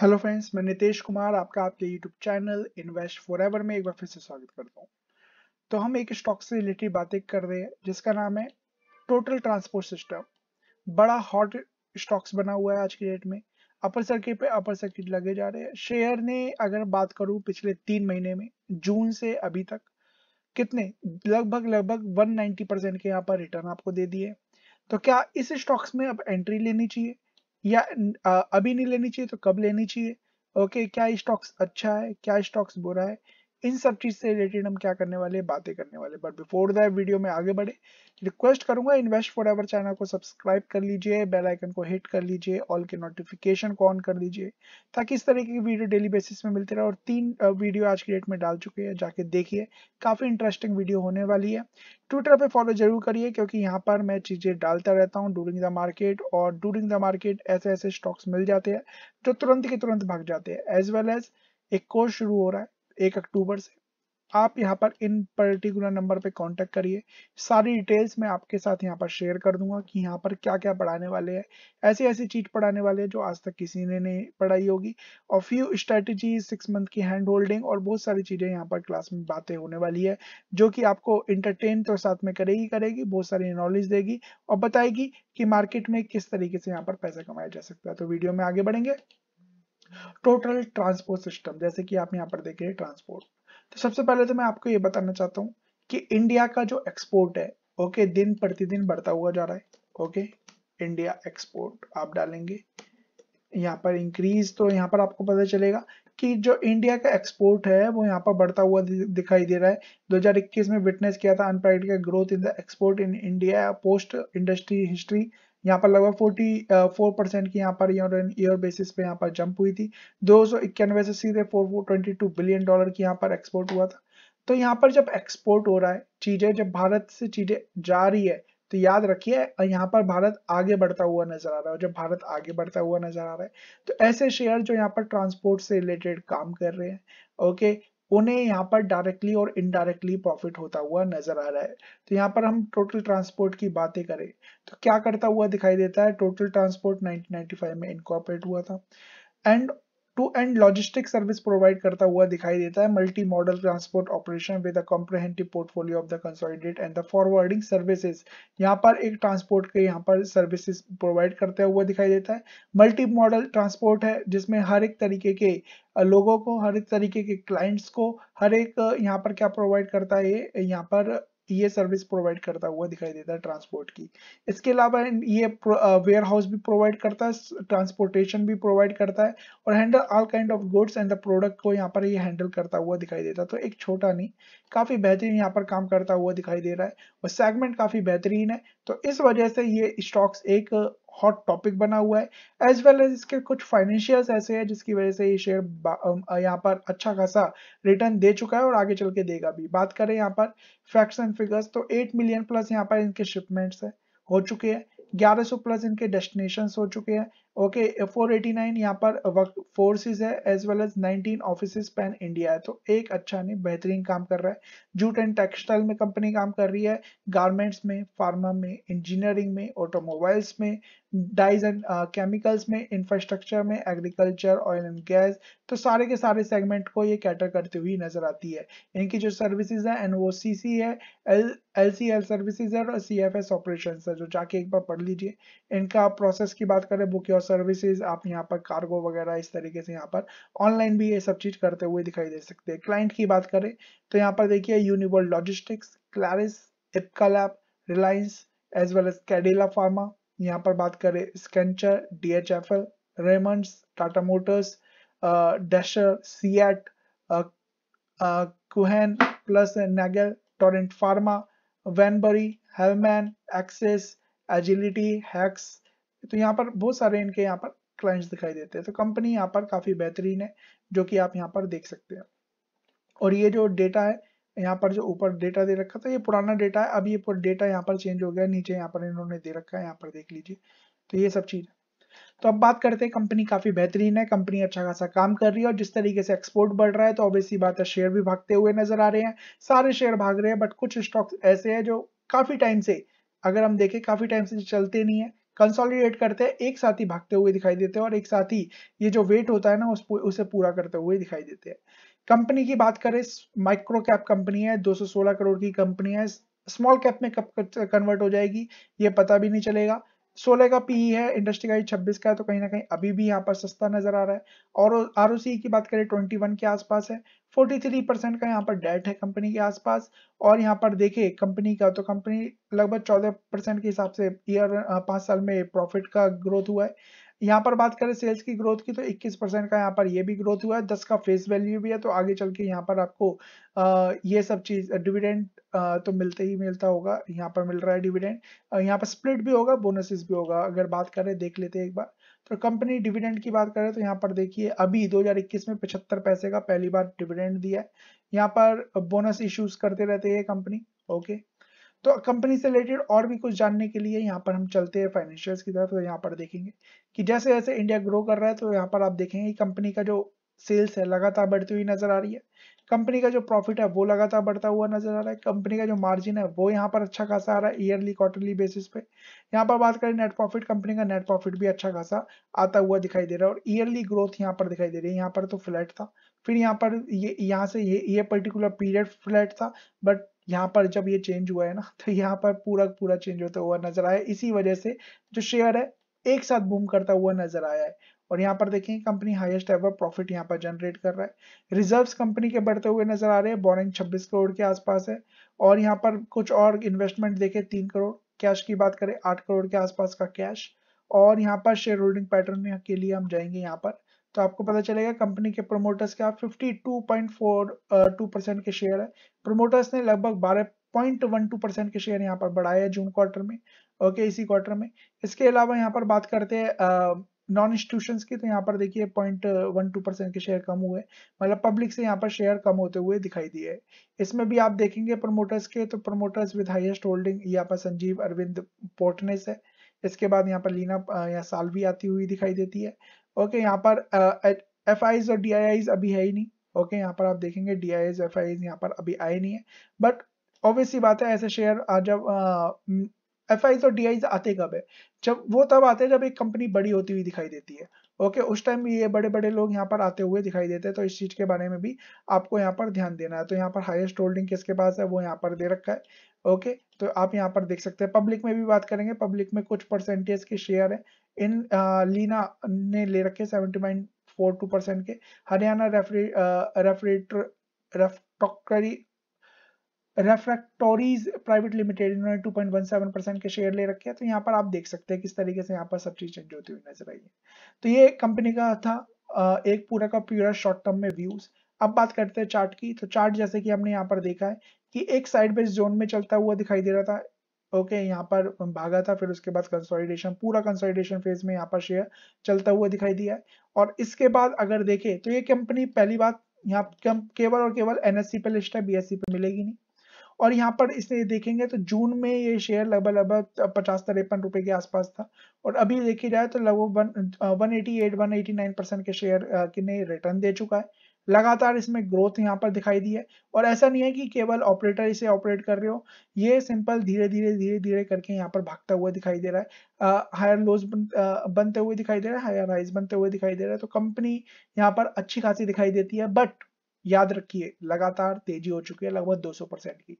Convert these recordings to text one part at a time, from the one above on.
hello friends मैं नितेश कुमार आपका आपके यूट्यूब चैनल इन्वेस्ट एवर में एक बार फिर से स्वागत करता हूँ तो हम एक स्टॉक से रिलेटेड बातें कर रहे हैं जिसका नाम है टोटल ट्रांसपोर्ट सिस्टम बड़ा हॉट स्टॉक्स बना हुआ है आज के डेट में अपर सर्किट पे अपर सर्किट लगे जा रहे हैं शेयर ने अगर बात करूँ पिछले तीन महीने में जून से अभी तक कितने लगभग लगभग वन परसेंट के यहाँ पर रिटर्न आपको दे दिए तो क्या इस स्टॉक्स में अब एंट्री लेनी चाहिए या अभी नहीं लेनी चाहिए तो कब लेनी चाहिए ओके क्या स्टॉक्स अच्छा है क्या स्टॉक्स बुरा है इन सब चीज से रिलेटेड हम क्या करने वाले बातें करने वाले बट बिफोर दैट वीडियो में आगे बढ़े रिक्वेस्ट करूंगा इन्वेस्ट फॉर एवर चैनल को सब्सक्राइब कर लीजिए बेल आइकन को हिट कर लीजिए ऑल के नोटिफिकेशन को ऑन कर दीजिए ताकि इस तरह की वीडियो डेली बेसिस में मिलते रहे और तीन वीडियो आज की डेट में डाल चुके हैं जाके देखिए काफी इंटरेस्टिंग वीडियो होने वाली है ट्विटर पे फॉलो जरूर करिए क्योंकि यहाँ पर मैं चीजें डालता रहता हूँ डूरिंग द मार्केट और डूरिंग द मार्केट ऐसे ऐसे स्टॉक्स मिल जाते हैं जो तुरंत के तुरंत भाग जाते हैं एज वेल एज एक कोर्स शुरू हो रहा है एक अक्टूबर से आप यहाँ पर इन पर्टिकुलर नंबर पे कांटेक्ट करिए सारी डिटेल्स मैं आपके साथ यहाँ पर शेयर कर दूंगा कि यहाँ पर क्या क्या पढ़ाने वाले हैं ऐसी ऐसी चीज पढ़ाने वाले हैं जो आज तक किसी ने नहीं पढ़ाई होगी और फ्यू स्ट्रेटजीज सिक्स मंथ की हैंड होल्डिंग और बहुत सारी चीजें यहाँ पर क्लास में बातें होने वाली है जो कि आपको इंटरटेन तो साथ में करेगी करेगी बहुत सारी नॉलेज देगी और बताएगी कि मार्केट में किस तरीके से यहाँ पर पैसा कमाया जा सकता है तो वीडियो में आगे बढ़ेंगे टोटल ट्रांसपोर्ट सिस्टम जैसे कि आप यहाँ पर देखिए ट्रांसपोर्ट तो सबसे पहले तो मैं आपको ये बताना चाहता हूँ कि इंडिया का जो एक्सपोर्ट है ओके दिन प्रतिदिन बढ़ता हुआ जा रहा है ओके इंडिया एक्सपोर्ट आप डालेंगे यहाँ पर इंक्रीज तो यहाँ पर आपको पता चलेगा कि जो इंडिया का एक्सपोर्ट है वो यहाँ पर बढ़ता हुआ दिखाई दे रहा है 2021 में विटनेस किया था अनप्राइड का growth in the export in India post industry history यहाँ पर लगभग फोर्टी फोर परसेंट की यहाँ per year and year basis पे यहाँ पर जंप हुई थी दो सौ इक्यानवे से सीधे four twenty two billion dollar की यहाँ पर एक्सपोर्ट हुआ था तो यहाँ पर जब एक्सपोर्ट हो रहा है चीजें जब भारत से चीजें जा रही है तो याद रखिए यहाँ पर भारत आगे बढ़ता हुआ नजर आ रहा है जब भारत आगे बढ़ता हुआ नजर आ रहा है तो ऐसे शेयर जो यहाँ पर ट्रांसपोर्ट से रिलेटेड काम कर रहे हैं ओके उन्हें यहाँ पर डायरेक्टली और इनडायरेक्टली प्रॉफिट होता हुआ नजर आ रहा है तो यहाँ पर हम टोटल ट्रांसपोर्ट की बातें करें तो क्या करता हुआ दिखाई देता है टोटल ट्रांसपोर्ट 1995 में इनकॉपरेट हुआ था end to end logistic service provide करता हुआ दिखाई देता है multi modal transport operation with a comprehensive portfolio of the consolidate and the forwarding services यहाँ पर एक ट्रांसपोर्ट के यहाँ पर सर्विसेज प्रोवाइड करते हुआ दिखाई देता है मल्टी मॉडल ट्रांसपोर्ट है जिसमें हर एक तरीके के लोगों को हर एक तरीके के क्लाइंट्स को हर एक यहाँ पर क्या प्रोवाइड करता है यहाँ पर ये सर्विस प्रोवाइड करता हुआ दिखाई देता है ट्रांसपोर्ट की इसके अलावा ये वेयर हाउस भी प्रोवाइड करता है ट्रांसपोर्टेशन भी प्रोवाइड करता है और handle all kind of goods and the product को यहाँ पर ये हैंडल करता हुआ दिखाई देता है तो एक छोटा नहीं काफ़ी बेहतरीन यहाँ पर काम करता हुआ दिखाई दे रहा है और सेगमेंट काफ़ी बेहतरीन है तो इस वजह से ये स्टॉक्स एक हॉट टॉपिक बना हुआ है एज वेल एज इसके कुछ फाइनेंशियल्स ऐसे हैं जिसकी वजह से ये शेयर यहाँ पर अच्छा खासा रिटर्न दे चुका है और आगे चल के देगा भी बात करें यहाँ पर फैक्ट्स एंड फिगर्स तो एट मिलियन प्लस यहाँ पर इनके शिपमेंट्स है हो चुके हैं 1100 प्लस इनके डेस्टिनेशन हो चुके हैं ओके फोर एटी नाइन यहाँ पर वर्क फोर्सेज है as well as nineteen office pan India है तो एक अच्छा नहीं बेहतरीन काम कर रहा है जूट एंड टेक्सटाइल में कंपनी काम कर रही है गारमेंट्स में फार्मा में इंजीनियरिंग में ऑटोमोबाइल्स में डाइज एंड केमिकल्स में इंफ्रास्ट्रक्चर में एग्रीकल्चर ऑयल एंड गैस तो सारे के सारे सेगमेंट को ये कैटर करती हुई नजर आती है इनकी जो सर्विसेज है एन ओ सी सी है L L C L services है और सी एफ एस ऑपरेशन है जो जाके एक बार पढ़ लीजिए इनका प्रोसेस की बात करें बुक योर सर्विसेज आप यहाँ पर कार्गो वगैरह इस तरीके से यहाँ पर ऑनलाइन भी ये सब चीज करते हुए दिखाई दे सकते हैं क्लाइंट की बात करें तो यहाँ पर देखिए universal logistics Claris Ipca lab Reliance as well as Cadila pharma यहाँ पर बात करें Schenker D H F L Raymonds Tata motors Dachser CEAT Kuehne plus Nagel Torrent pharma वैनबरी हेलमैन एक्सेस एजिलिटी हैक्स तो यहाँ पर बहुत सारे इनके यहाँ पर क्लाइंट्स दिखाई देते हैं तो कंपनी यहाँ पर काफ़ी बेहतरीन है जो कि आप यहाँ पर देख सकते हैं और ये जो डेटा है यहाँ पर जो ऊपर डेटा दे रखा था ये पुराना डेटा है अब ये पूरा डेटा यहाँ पर चेंज हो गया नीचे यहाँ पर इन्होंने दे रखा है यहाँ पर देख लीजिए तो ये सब चीज़ तो अब बात करते हैं कंपनी काफ़ी बेहतरीन है कंपनी अच्छा खासा काम कर रही है और जिस तरीके से एक्सपोर्ट बढ़ रहा है तो ऑब्वियसली बात है शेयर भी भागते हुए नजर आ रहे हैं सारे शेयर भाग रहे हैं बट कुछ स्टॉक्स ऐसे हैं जो काफ़ी टाइम से अगर हम देखें काफ़ी टाइम से चलते नहीं है कंसोलिडेट करते हैं एक साथ ही भागते हुए दिखाई देते हैं और एक साथ ही ये जो वेट होता है ना उस, उसे पूरा करते हुए दिखाई देते हैं कंपनी की बात करें माइक्रो कैप कंपनी है 216 करोड़ की कंपनी है स्मॉल कैप में कब कन्वर्ट हो जाएगी ये पता भी नहीं चलेगा सोलह का पीई है इंडस्ट्री का छब्बीस का है तो कहीं ना कहीं अभी भी यहाँ पर सस्ता नजर आ रहा है और आर की बात करें ट्वेंटी वन के आसपास है फोर्टी थ्री परसेंट का यहाँ पर डेट है कंपनी के आसपास और यहाँ पर देखे कंपनी का तो कंपनी लगभग चौदह परसेंट के हिसाब से ईयर पांच साल में प्रॉफिट का ग्रोथ हुआ है यहाँ पर बात करें सेल्स की ग्रोथ की तो 21 परसेंट का यहाँ पर ये भी ग्रोथ हुआ है दस का फेस वैल्यू भी है तो आगे चल के यहाँ पर आपको आ, ये सब चीज डिविडेंड तो मिलते ही मिलता होगा यहाँ पर मिल रहा है डिविडेंड यहाँ पर स्प्लिट भी होगा बोनसेस भी होगा अगर बात करें देख लेते हैं एक बार तो कंपनी डिविडेंड की बात करें तो यहाँ पर देखिए अभी 2021 में पचहत्तर पैसे का पहली बार डिविडेंड दिया है यहाँ पर बोनस इश्यूज करते रहते हैं कंपनी ओके तो कंपनी से रिलेटेड और भी कुछ जानने के लिए यहाँ पर हम चलते हैं फाइनेंशियल्स की तरफ तो यहाँ पर देखेंगे कि जैसे जैसे इंडिया ग्रो कर रहा है तो यहाँ पर आप देखेंगे कंपनी का जो सेल्स है लगातार बढ़ती हुई नजर आ रही है कंपनी का जो प्रॉफिट है वो लगातार बढ़ता हुआ नजर आ रहा है कंपनी का जो मार्जिन है वो यहाँ पर अच्छा खासा आ रहा है ईयरली क्वार्टरली बेसिस पे यहाँ पर बात करें नेट प्रॉफिट कंपनी का नेट प्रॉफिट भी अच्छा खासा आता हुआ दिखाई दे रहा है और ईयरली ग्रोथ यहाँ पर दिखाई दे रही है यहाँ पर तो फ्लैट था फिर यहाँ पर ये यहाँ से ये ये पर्टिकुलर पीरियड फ्लैट था बट यहाँ पर जब ये चेंज हुआ है ना तो यहाँ पर पूरा पूरा चेंज होता हुआ नजर आया इसी वजह से जो शेयर है एक साथ बूम करता हुआ नजर आया है और यहाँ पर देखें कंपनी हाईएस्ट एवर प्रॉफिट यहाँ पर जनरेट कर रहा है रिजर्व्स कंपनी के बढ़ते हुए नजर आ रहे हैं बोरिंग 26 करोड़ के आसपास है और यहाँ पर कुछ और इन्वेस्टमेंट देखें तीन करोड़ कैश की बात करें आठ करोड़ के आसपास का कैश और यहाँ पर शेयर होल्डिंग पैटर्न में के लिए हम जाएंगे यहाँ पर तो आपको पता चलेगा कंपनी के प्रोमोटर्स के आप 52.42 परसेंट के शेयर है प्रोमोटर्स ने लगभग 12.12 परसेंट के शेयर यहाँ पर बढ़ाए हैं जून क्वार्टर में ओके इसी क्वार्टर में इसके अलावा यहाँ पर बात करते हैं नॉन इंस्टीट्यूशन की तो यहाँ पर देखिए पॉइंट वन टू परसेंट के शेयर कम हुए मतलब पब्लिक से यहाँ पर शेयर कम होते हुए दिखाई दिए इसमें भी आप देखेंगे प्रोमोटर्स के तो प्रोमोटर्स विद हाइएस्ट होल्डिंग यहाँ पर संजीव अरविंद पोर्टनेस है इसके बाद यहाँ पर लीना या सालवी आती हुई दिखाई देती है ओके यहाँ पर एफ आईज और डी अभी है ही नहीं ओके यहाँ पर आप देखेंगे D I S F I यहाँ पर अभी आए नहीं है बट ऑब्वियसली बात है ऐसे शेयर जब एफ आईज और डी आईज आते कब है जब वो तब आते हैं जब एक कंपनी बड़ी होती हुई दिखाई देती है ओके उस टाइम भी ये बड़े बड़े लोग यहाँ पर आते हुए दिखाई देते हैं तो इस चीज के बारे में भी आपको यहाँ पर ध्यान देना है तो यहाँ पर हाईएस्ट होल्डिंग किसके पास है वो यहाँ पर दे रखा है ओके तो आप यहाँ पर देख सकते हैं पब्लिक में भी बात करेंगे पब्लिक में कुछ परसेंटेज के शेयर है इन लीना uh, ने ले रखे seventy point four two percent के हरियाणा रेफ्रेक्टोरीज प्राइवेट लिमिटेड इन्होंने 2.17 परसेंट के शेयर ले रखे हैं तो यहाँ पर आप देख सकते हैं किस तरीके से यहाँ पर सब चीज चेंज होती हुई नजर आई है तो ये कंपनी का था uh, एक पूरा का पूरा शॉर्ट टर्म में व्यूज अब बात करते हैं चार्ट की तो चार्ट जैसे कि हमने यहाँ पर देखा है कि एक साइड बेस्ट जोन में चलता हुआ दिखाई दे रहा था ओके यहाँ पर भागा था फिर उसके बाद कंसोलिडेशन पूरा कंसोलिडेशन फेज में यहाँ पर शेयर चलता हुआ दिखाई दिया है और इसके बाद अगर देखे तो ये कंपनी पहली बात यहाँ केवल और केवल एनएससी e पे लिस्ट है बीएससी e पे मिलेगी नहीं और यहाँ पर इसने देखेंगे तो जून में ये शेयर लगभग लगभग पचास तिरपन रुपए के आसपास था और अभी देखी जाए तो लगभग one eighty eight one eighty nine percent के शेयर ने रिटर्न दे चुका है लगातार इसमें ग्रोथ यहाँ पर दिखाई दी है और ऐसा नहीं है कि केवल ऑपरेटर इसे ऑपरेट कर रहे हो ये सिंपल धीरे धीरे धीरे धीरे करके यहाँ पर भागता हुआ दिखाई दे रहा है हायर लोज बन, बनते हुए दिखाई दे रहा है हायर हाइज बनते हुए दिखाई दे रहा है तो कंपनी यहाँ पर अच्छी खासी दिखाई देती है बट याद रखिए लगातार तेजी हो चुकी है लगभग दो परसेंट की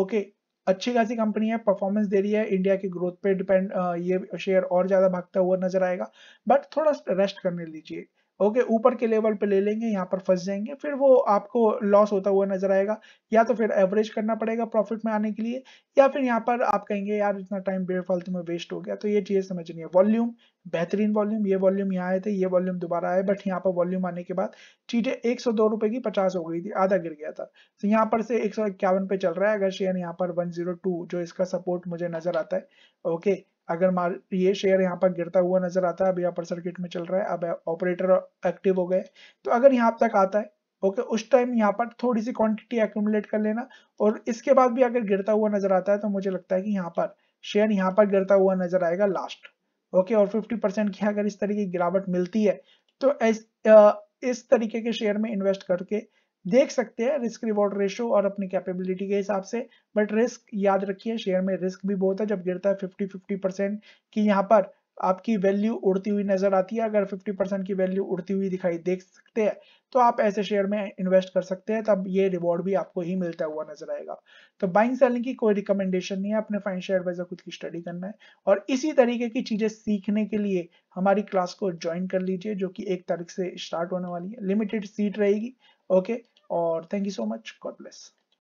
ओके अच्छी खासी कंपनी है परफॉर्मेंस दे रही है इंडिया की ग्रोथ पे डिपेंड ये शेयर और ज्यादा भागता हुआ नजर आएगा बट थोड़ा रेस्ट करने लीजिए ओके ऊपर के लेवल पे ले लेंगे यहाँ पर फंस जाएंगे फिर वो आपको लॉस होता हुआ नजर आएगा या तो फिर एवरेज करना पड़ेगा प्रॉफिट में आने के लिए या फिर यहाँ पर आप कहेंगे यार इतना टाइम बेफालतू में वेस्ट हो गया तो ये चीज़ समझनी है वॉल्यूम बेहतरीन वॉल्यूम ये वॉल्यूम यहाँ आए थे ये वॉल्यूम दोबारा आए बट यहाँ पर वॉल्यूम आने के बाद चीज़ें एक सौ दो की पचास हो गई थी आधा गिर गया था तो यहाँ पर से एक सौ इक्यावन पे चल रहा है अगर शेयर यहाँ पर वन जीरो टू जो इसका सपोर्ट मुझे नजर आता है ओके अगर ये शेयर यहाँ पर गिरता हुआ नजर आता है अभी यहाँ पर सर्किट में चल रहा है अब ऑपरेटर एक्टिव हो गए तो अगर यहाँ तक आता है ओके उस टाइम यहाँ पर थोड़ी सी क्वांटिटी एक्यूमुलेट कर लेना और इसके बाद भी अगर गिरता हुआ नजर आता है तो मुझे लगता है कि यहाँ पर शेयर यहाँ पर गिरता हुआ नजर आएगा लास्ट ओके और फिफ्टी परसेंट की अगर इस तरीके की गिरावट मिलती है तो इस तरीके के शेयर में इन्वेस्ट करके देख सकते हैं रिस्क रिवॉर्ड रेशो और अपनी कैपेबिलिटी के हिसाब से बट रिस्क याद रखिए शेयर में रिस्क भी बहुत है जब गिरता है फिफ्टी फिफ्टी परसेंट कि यहाँ पर आपकी वैल्यू उड़ती हुई नजर आती है अगर 50 परसेंट की वैल्यू उड़ती हुई दिखाई देख सकते हैं तो आप ऐसे शेयर में इन्वेस्ट कर सकते हैं तब ये रिवॉर्ड भी आपको ही मिलता हुआ नजर आएगा तो बाइंग सेलिंग की कोई रिकमेंडेशन नहीं है अपने फाइनेंशियल एडवाइजर खुद की स्टडी करना है और इसी तरीके की चीजें सीखने के लिए हमारी क्लास को ज्वाइन कर लीजिए जो की एक तारीख से स्टार्ट होने वाली है लिमिटेड सीट रहेगी okay or thank you so much god bless